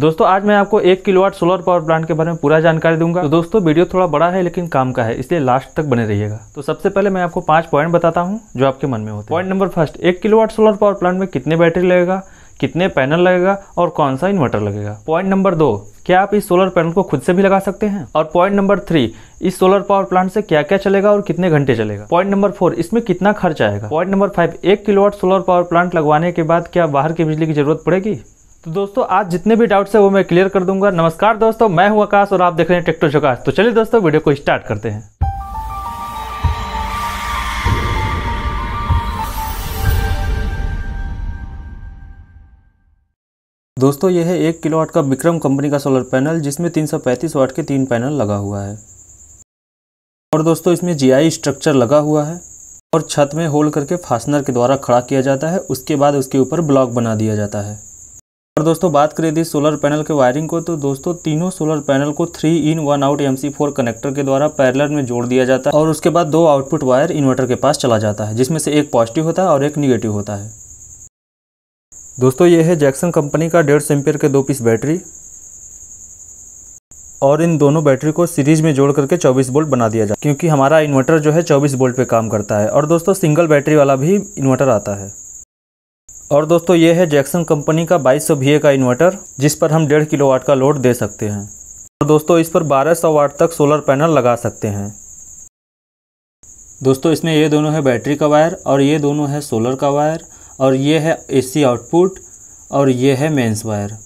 दोस्तों आज मैं आपको एक किलोवाट सोलर पावर प्लांट के बारे में पूरा जानकारी दूंगा तो दोस्तों वीडियो थोड़ा बड़ा है लेकिन काम का है इसलिए लास्ट तक बने रहिएगा तो सबसे पहले मैं आपको पांच पॉइंट बताता हूँ जो आपके मन में होते हैं पॉइंट नंबर फर्स्ट एक किलोवाट सोलर पावर प्लांट में कितने बैटरी लगेगा कितने पैनल लगेगा और कौन सा इन्वर्टर लगेगा पॉइंट नंबर दो क्या आप इस सोलर पैनल को खुद से भी लगा सकते हैं और पॉइंट नंबर थ्री इस सोलर पावर प्लांट से क्या क्या चलेगा और कितने घंटे चलेगा पॉइंट नंबर फोर इसमें कितना खर्च आएगा पॉइंट नंबर फाइव एक किलोवाट सोलर पावर प्लांट लगवाने के बाद क्या बाहर की बिजली की जरूरत पड़ेगी तो दोस्तों आज जितने भी डाउट्स है वो मैं क्लियर कर दूंगा नमस्कार दोस्तों मैं हूं आकाश और आप देख रहे हैं टिकटो झकाश तो चलिए दोस्तों वीडियो को स्टार्ट करते हैं दोस्तों यह है एक किलो वाट का विक्रम कंपनी का सोलर पैनल जिसमें 335 वाट के तीन पैनल लगा हुआ है और दोस्तों इसमें जीआई स्ट्रक्चर लगा हुआ है और छत में होल करके फासनर के द्वारा खड़ा किया जाता है उसके बाद उसके ऊपर ब्लॉक बना दिया जाता है और दोस्तों बात करें यदि सोलर पैनल के वायरिंग को तो दोस्तों तीनों सोलर पैनल को three in one out M four connector के द्वारा पैरलर में जोड़ दिया जाता है और उसके बाद दो आउटपुट वायर इन्वर्टर के पास चला जाता है जिसमें से एक पॉजिटिव होता है और एक निगेटिव होता है दोस्तों ये है जैक्सन कंपनी का डेढ़ सौ के दो पीस बैटरी और इन दोनों बैटरी को सीरीज में जोड़ करके 24 बोल्ट बना दिया जाए क्योंकि हमारा इन्वर्टर जो है 24 बोल्ट पे काम करता है और दोस्तों सिंगल बैटरी वाला भी इन्वर्टर आता है और दोस्तों ये है जैक्सन कंपनी का 2200 भी का इन्वर्टर जिस पर हम डेढ़ किलोवाट का लोड दे सकते हैं और दोस्तों इस पर 1200 वाट तक सोलर पैनल लगा सकते हैं दोस्तों इसमें ये दोनों है बैटरी का वायर और ये दोनों है सोलर का वायर और ये है एसी आउटपुट और ये है मेंस वायर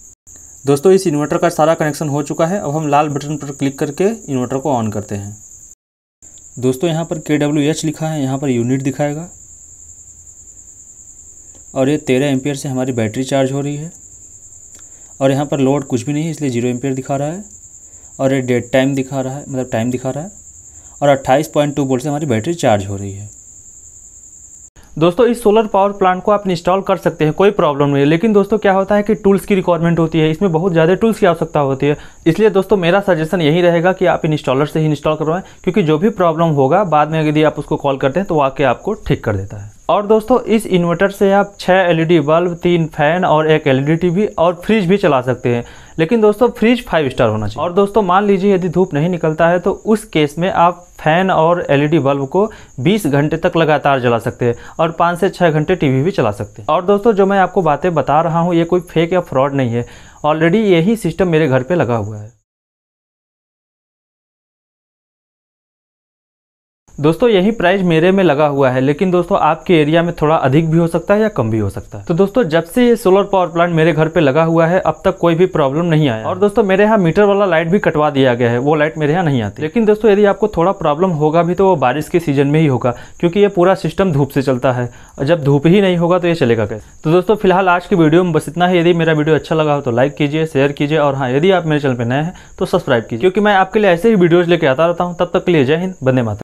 दोस्तों इस इन्वर्टर का सारा कनेक्शन हो चुका है अब हम लाल बटन पर क्लिक करके इन्वर्टर को ऑन करते हैं दोस्तों यहाँ पर के लिखा है यहाँ पर यूनिट दिखाएगा और ये तेरह एम्पियर से हमारी बैटरी चार्ज हो रही है और यहाँ पर लोड कुछ भी नहीं है इसलिए जीरो एम्पियर दिखा रहा है और ये डेट टाइम दिखा रहा है मतलब टाइम दिखा रहा है और अट्ठाईस पॉइंट टू वोल्ट से हमारी बैटरी चार्ज हो रही है दोस्तों इस सोलर पावर प्लांट को आप इंस्टॉल कर सकते हैं कोई प्रॉब्लम नहीं है लेकिन दोस्तों क्या होता है कि टूल्स की रिक्वायरमेंट होती है इसमें बहुत ज़्यादा टूल्स की आवश्यकता होती है इसलिए दोस्तों मेरा सजेशन यही रहेगा कि आप इंस्टॉलर से ही इंस्टॉल करवाएं क्योंकि जो भी प्रॉब्लम होगा बाद में यदि आप उसको कॉल करते हैं तो वो आके आपको ठीक कर देता है और दोस्तों इस इन्वर्टर से आप छः एलईडी बल्ब तीन फैन और एक एलईडी टीवी e और फ्रिज भी चला सकते हैं लेकिन दोस्तों फ्रिज फाइव स्टार होना चाहिए और दोस्तों मान लीजिए यदि धूप नहीं निकलता है तो उस केस में आप फैन और एलईडी बल्ब e को 20 घंटे तक लगातार जला सकते हैं और 5 से 6 घंटे टीवी भी चला सकते हैं और दोस्तों जो मैं आपको बातें बता रहा हूँ ये कोई फेक या फ्रॉड नहीं है ऑलरेडी यही सिस्टम मेरे घर पर लगा हुआ है दोस्तों यही प्राइस मेरे में लगा हुआ है लेकिन दोस्तों आपके एरिया में थोड़ा अधिक भी हो सकता है या कम भी हो सकता है तो दोस्तों जब से ये सोलर पावर प्लांट मेरे घर पे लगा हुआ है अब तक कोई भी प्रॉब्लम नहीं आया और दोस्तों मेरे यहाँ मीटर वाला लाइट भी कटवा दिया गया है वो लाइट मेरे यहाँ नहीं आती लेकिन दोस्तों यदि आपको थोड़ा प्रॉब्लम होगा भी तो वो बारिश के सीजन में ही होगा क्योंकि ये पूरा सिस्टम धूप से चलता है और जब धूप ही नहीं होगा तो ये चलेगा कैसे तो दोस्तों फिलहाल आज की वीडियो में बस इतना ही यदि मेरा वीडियो अच्छा लगा हो तो लाइक कीजिए शेयर कीजिए और हाँ यदि आप मेरे चैनल पर नए हैं तो सब्सक्राइब कीजिए क्योंकि मैं आपके लिए ऐसे ही वीडियोज लेके आता रहता हूँ तब तक के लिए जय हिंद बंदे माता